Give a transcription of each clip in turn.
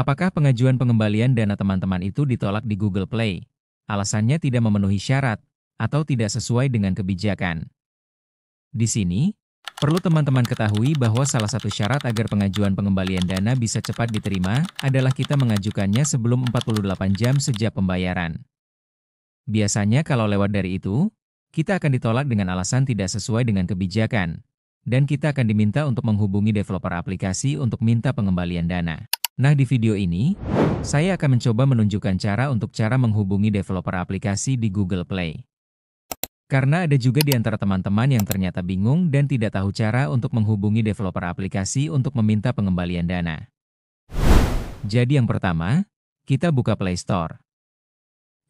Apakah pengajuan pengembalian dana teman-teman itu ditolak di Google Play? Alasannya tidak memenuhi syarat atau tidak sesuai dengan kebijakan. Di sini, perlu teman-teman ketahui bahwa salah satu syarat agar pengajuan pengembalian dana bisa cepat diterima adalah kita mengajukannya sebelum 48 jam sejak pembayaran. Biasanya kalau lewat dari itu, kita akan ditolak dengan alasan tidak sesuai dengan kebijakan dan kita akan diminta untuk menghubungi developer aplikasi untuk minta pengembalian dana. Nah di video ini, saya akan mencoba menunjukkan cara untuk cara menghubungi developer aplikasi di Google Play. Karena ada juga di antara teman-teman yang ternyata bingung dan tidak tahu cara untuk menghubungi developer aplikasi untuk meminta pengembalian dana. Jadi yang pertama, kita buka Play Store.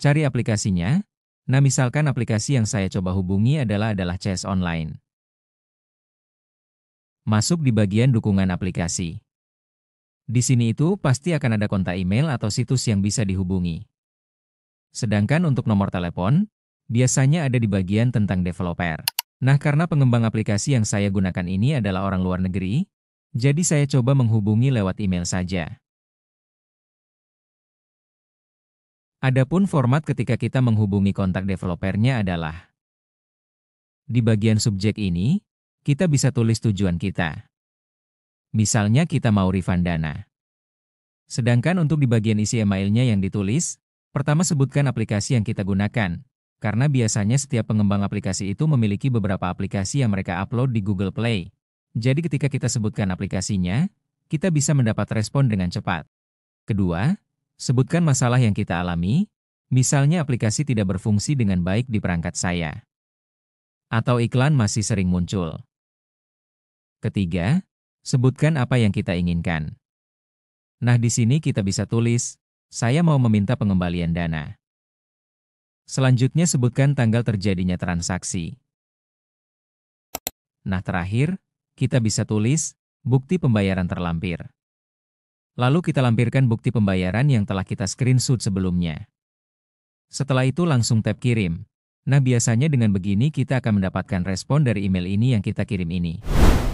Cari aplikasinya. Nah misalkan aplikasi yang saya coba hubungi adalah adalah Chess Online. Masuk di bagian dukungan aplikasi. Di sini itu pasti akan ada kontak email atau situs yang bisa dihubungi. Sedangkan untuk nomor telepon, biasanya ada di bagian tentang developer. Nah karena pengembang aplikasi yang saya gunakan ini adalah orang luar negeri, jadi saya coba menghubungi lewat email saja. Adapun format ketika kita menghubungi kontak developernya adalah Di bagian subjek ini, kita bisa tulis tujuan kita. Misalnya kita mau refund dana. Sedangkan untuk di bagian isi emailnya yang ditulis, pertama sebutkan aplikasi yang kita gunakan, karena biasanya setiap pengembang aplikasi itu memiliki beberapa aplikasi yang mereka upload di Google Play. Jadi ketika kita sebutkan aplikasinya, kita bisa mendapat respon dengan cepat. Kedua, sebutkan masalah yang kita alami, misalnya aplikasi tidak berfungsi dengan baik di perangkat saya. Atau iklan masih sering muncul. Ketiga, sebutkan apa yang kita inginkan. Nah di sini kita bisa tulis, saya mau meminta pengembalian dana. Selanjutnya sebutkan tanggal terjadinya transaksi. Nah terakhir, kita bisa tulis, bukti pembayaran terlampir. Lalu kita lampirkan bukti pembayaran yang telah kita screenshot sebelumnya. Setelah itu langsung tap kirim. Nah biasanya dengan begini kita akan mendapatkan respon dari email ini yang kita kirim ini.